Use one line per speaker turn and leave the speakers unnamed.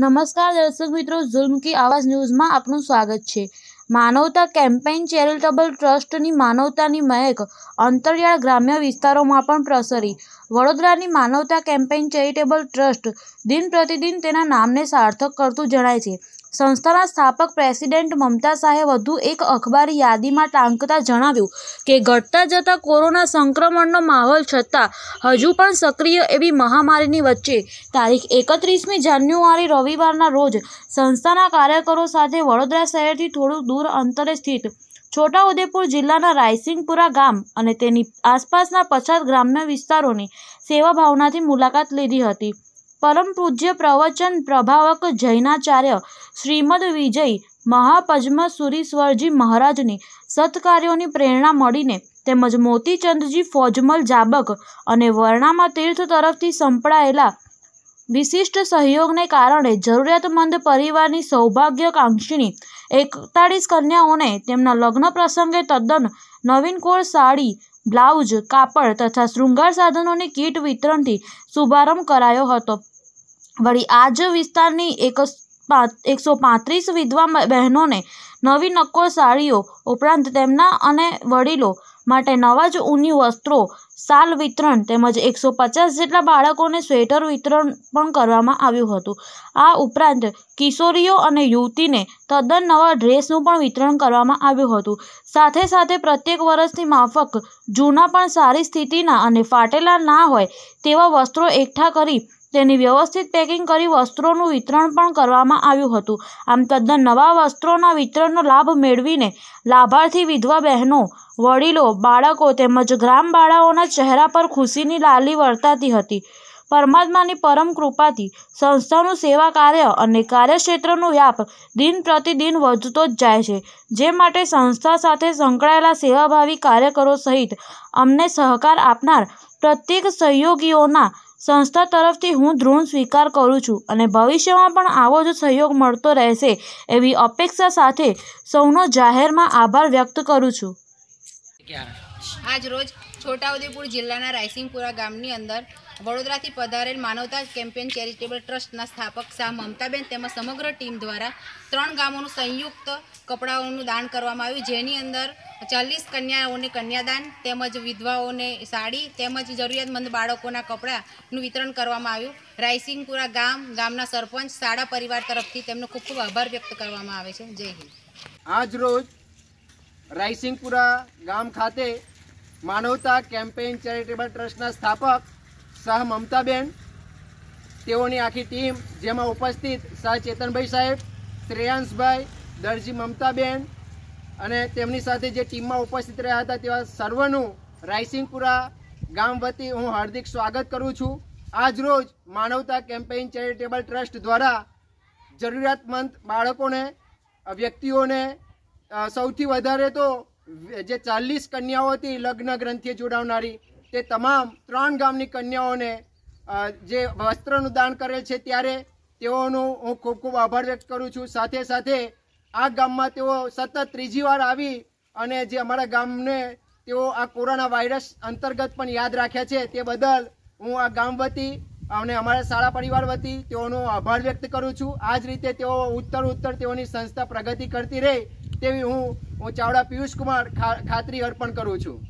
નમસ્કાર દર્શક મિત્રો જુલ્મ કી આવાજ ન્યૂઝમાં આપનું સ્વાગત છે માનવતા કેમ્પેઇન ચેરિટેબલ ટ્રસ્ટની માનવતાની મહેક અંતરિયાળ ગ્રામ્ય વિસ્તારોમાં પણ પ્રસરી વડોદરાની માનવતા કેમ્પેઇન ચેરિટેબલ ટ્રસ્ટ દિન પ્રતિદિન તેના નામને સાર્થક કરતું જણાય છે સંસ્થાના સ્થાપક પ્રેસિડેન્ટ મમતા શાહે વધુ એક અખબારી યાદીમાં ટાંકતા જણાવ્યું કે ઘટતા જતા કોરોના સંક્રમણનો માહોલ છતાં હજુ પણ સક્રિય એવી મહામારીની વચ્ચે તારીખ એકત્રીસમી જાન્યુઆરી રવિવારના રોજ સંસ્થાના કાર્યકરો સાથે વડોદરા શહેરથી થોડું દૂર અંતરે સ્થિત છોટાઉદેપુર જિલ્લાના રાયસિંગપુરા ગામ અને તેની આસપાસના પછાત ગ્રામ્ય વિસ્તારોની સેવા ભાવનાથી મુલાકાત લીધી હતી પરમ પૂજ્ય પ્રવચન પ્રભાવક જૈનાચાર્ય શ્રીમદ વિજય મહાપદ્મસુરીશ્વરજી મહારાજની સત્કાર્યોની પ્રેરણા મળીને તેમજ મોતીચંદજી ફોજમલ જાબક અને વર્ણામાં તીર્થ તરફથી સંપળાયેલા વિશિષ્ટ સહયોગને કારણે જરૂરિયાતમંદ પરિવારની સૌભાગ્યકાંક્ષીની એકતાળીસ કન્યાઓને તેમના લગ્ન પ્રસંગે તદ્દન નવીન કોળ સાડી બ્લાઉઝ કાપડ તથા શૃંગાર સાધનોની કીટ વિતરણથી શુભારંભ કરાયો હતો વળી આજ વિસ્તારની એક એકસો પાંત્રીસ વિધવા બહેનોને નવી નક્કોર સાડીઓ ઉપરાંત તેમના અને વડીલો માટે નવા જ ઊની વસ્ત્રો શાલ વિતરણ તેમજ એકસો પચાસ જેટલા બાળકોને સ્વેટર વિતરણ પણ કરવામાં આવ્યું હતું આ ઉપરાંત કિશોરીઓ અને યુવતીને તદ્દન નવા ડ્રેસનું પણ વિતરણ કરવામાં આવ્યું હતું સાથે સાથે પ્રત્યેક વર્ષની માફક જૂના પણ સારી સ્થિતિના અને ફાટેલા ના હોય તેવા વસ્ત્રો એકઠા કરી તેની વ્યવસ્થિત પેકિંગ કરી વસ્ત્રોનું વિતરણ પણ કરવામાં આવ્યું હતું આમ તદ્દન નવા વસ્ત્રોના વિતરણનો લાભ મેળવીને લાભાર્થી વિધવા બહેનો વડીલો બાળકો તેમજ ગ્રામ બાળાઓના ચહેરા પર ખુશીની લાલી વર્તાતી હતી પરમાત્માની પરમ કૃપાથી સંસ્થાનું સેવા કાર્ય અને કાર્યક્ષેત્રનું વ્યાપ દિન પ્રતિદિન વધતો જ જાય છે જે માટે સંસ્થા સાથે સંકળાયેલા સેવાભાવી કાર્યકરો સહિત અમને સહકાર આપનાર પ્રત્યેક સહયોગીઓના સંસ્થા તરફથી હું ધૃણ સ્વીકાર કરું છું અને ભવિષ્યમાં પણ આવો જ સહયોગ મળતો રહેશે એવી અપેક્ષા સાથે સૌનો જાહેરમાં આભાર વ્યક્ત કરું છું
આજ રોજ છોટાઉદેપુર જિલ્લાના રાયસિંગપુરા ગામની અંદર વડોદરાથી પધારેલ માનવતા કેમ્પેન ચેરિટેબલ ટ્રસ્ટના સ્થાપક શાહ મમતાબેન તેમજ સમગ્ર ટીમ દ્વારા ત્રણ ગામોનું સંયુક્ત કપડાઓનું દાન કરવામાં આવ્યું જેની અંદર ચાલીસ કન્યાઓને કન્યાદાન તેમજ વિધવાઓને સાડી તેમજ જરૂરિયાતમંદ બાળકોના કપડાનું વિતરણ કરવામાં આવ્યું રાયસિંગપુરા ગામ ગામના સરપંચ શાળા પરિવાર તરફથી તેમનો ખૂબ ખૂબ આભાર વ્યક્ત કરવામાં આવે છે જય હિન્દ
આજ રોજ રાયસિંગપુરા ગામ ખાતે માનવતા કેમ્પેઇન ચેરિટેબલ ટ્રસ્ટના સ્થાપક સહ મમતાબેન તેઓની આખી ટીમ જેમાં ઉપસ્થિત સહ ચેતનભાઈ સાહેબ શ્રેયાંશભાઈ દરજી મમતાબેન અને તેમની સાથે જે ટીમમાં ઉપસ્થિત રહ્યા હતા તેવા સર્વનું રાયસિંગપુરા ગામ વતી હું હાર્દિક સ્વાગત કરું છું આજ રોજ માનવતા કેમ્પેઇન ચેરિટેબલ ટ્રસ્ટ દ્વારા જરૂરિયાતમંદ બાળકોને વ્યક્તિઓને સૌથી વધારે તો જે ચાલીસ કન્યાઓ હતી લગ્ન ગ્રંથિએ જોડાવનારી તે તમામ ત્રણ ગામની કન્યાઓને જે વસ્ત્રનું દાન કરેલ છે ત્યારે તેઓનું હું ખૂબ ખૂબ આભાર વ્યક્ત કરું છું સાથે સાથે આ ગામમાં તેઓ સતત ત્રીજી વાર આવી અને જે અમારા ગામને તેઓ આ કોરોના વાયરસ અંતર્ગત પણ યાદ રાખ્યા છે તે બદલ હું આ ગામ વતી અને અમારા શાળા પરિવાર વતી તેઓનો આભાર વ્યક્ત કરું છું આ જ રીતે તેઓ ઉત્તર ઉત્તર તેઓની સંસ્થા પ્રગતિ કરતી રહે તેવી હું હું ચાવડા પિયુષ કુમાર ખાતરી અર્પણ કરું છું